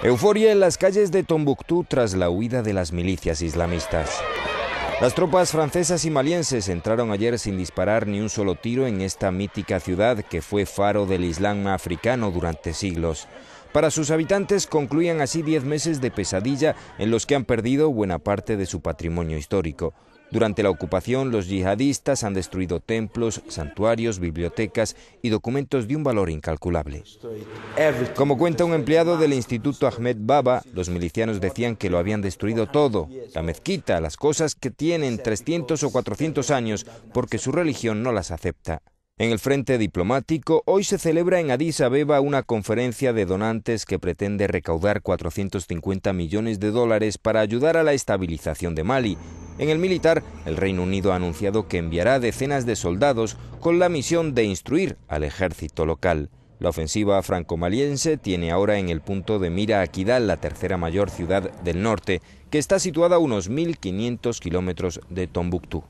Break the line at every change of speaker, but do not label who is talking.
Euforia en las calles de Tombuctú tras la huida de las milicias islamistas. Las tropas francesas y malienses entraron ayer sin disparar ni un solo tiro en esta mítica ciudad que fue faro del Islam africano durante siglos. Para sus habitantes concluían así 10 meses de pesadilla en los que han perdido buena parte de su patrimonio histórico. Durante la ocupación, los yihadistas han destruido templos, santuarios, bibliotecas y documentos de un valor incalculable. Como cuenta un empleado del Instituto Ahmed Baba, los milicianos decían que lo habían destruido todo, la mezquita, las cosas que tienen 300 o 400 años, porque su religión no las acepta. En el frente diplomático, hoy se celebra en Addis Abeba una conferencia de donantes que pretende recaudar 450 millones de dólares para ayudar a la estabilización de Mali. En el militar, el Reino Unido ha anunciado que enviará decenas de soldados con la misión de instruir al ejército local. La ofensiva franco-maliense tiene ahora en el punto de mira a Kidal, la tercera mayor ciudad del norte, que está situada a unos 1.500 kilómetros de Tombuctú.